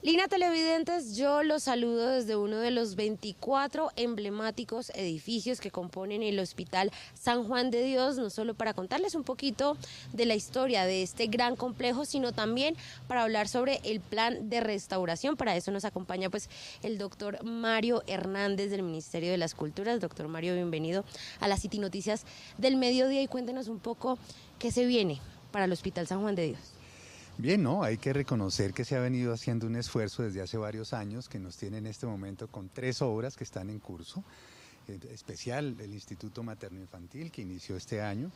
Lina Televidentes, yo los saludo desde uno de los 24 emblemáticos edificios que componen el Hospital San Juan de Dios, no solo para contarles un poquito de la historia de este gran complejo, sino también para hablar sobre el plan de restauración. Para eso nos acompaña pues el doctor Mario Hernández del Ministerio de las Culturas. Doctor Mario, bienvenido a las City Noticias del Mediodía y cuéntenos un poco qué se viene para el Hospital San Juan de Dios. Bien, no, hay que reconocer que se ha venido haciendo un esfuerzo desde hace varios años que nos tiene en este momento con tres obras que están en curso, eh, especial el Instituto Materno Infantil que inició este año.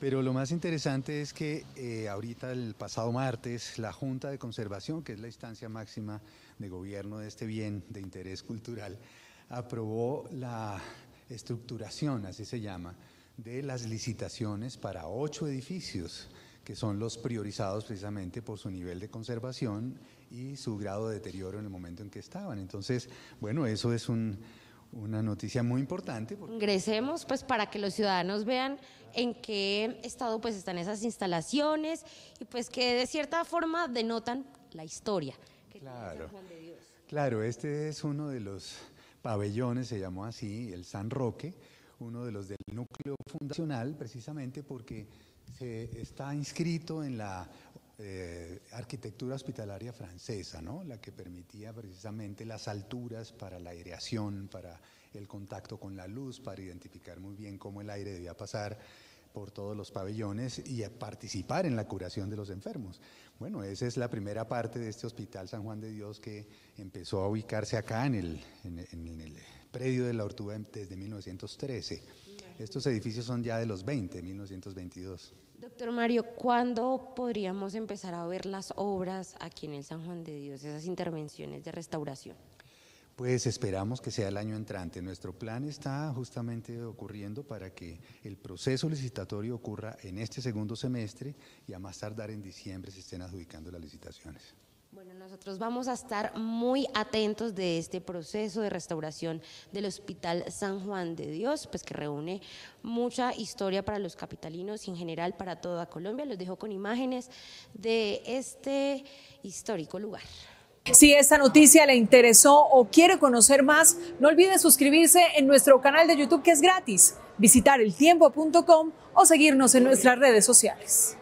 Pero lo más interesante es que eh, ahorita el pasado martes la Junta de Conservación, que es la instancia máxima de gobierno de este bien de interés cultural, aprobó la estructuración, así se llama, de las licitaciones para ocho edificios que son los priorizados precisamente por su nivel de conservación y su grado de deterioro en el momento en que estaban. Entonces, bueno, eso es una noticia muy importante. Ingresemos pues para que los ciudadanos vean en qué estado pues están esas instalaciones y pues que de cierta forma denotan la historia. claro, claro, este es uno de los pabellones, se llamó así, el San Roque, uno de los del núcleo fundacional precisamente porque se está inscrito en la eh, arquitectura hospitalaria francesa, ¿no? la que permitía precisamente las alturas para la aireación, para el contacto con la luz, para identificar muy bien cómo el aire debía pasar por todos los pabellones y participar en la curación de los enfermos. Bueno, esa es la primera parte de este Hospital San Juan de Dios que empezó a ubicarse acá en el, predio de la Ortuga desde 1913. Estos edificios son ya de los 20, 1922. Doctor Mario, ¿cuándo podríamos empezar a ver las obras aquí en el San Juan de Dios, esas intervenciones de restauración? Pues esperamos que sea el año entrante. Nuestro plan está justamente ocurriendo para que el proceso licitatorio ocurra en este segundo semestre y a más tardar en diciembre se estén adjudicando las licitaciones. Bueno, nosotros vamos a estar muy atentos de este proceso de restauración del Hospital San Juan de Dios, pues que reúne mucha historia para los capitalinos y en general para toda Colombia. Los dejo con imágenes de este histórico lugar. Si esta noticia le interesó o quiere conocer más, no olvide suscribirse en nuestro canal de YouTube que es gratis, visitar eltiempo.com o seguirnos en nuestras redes sociales.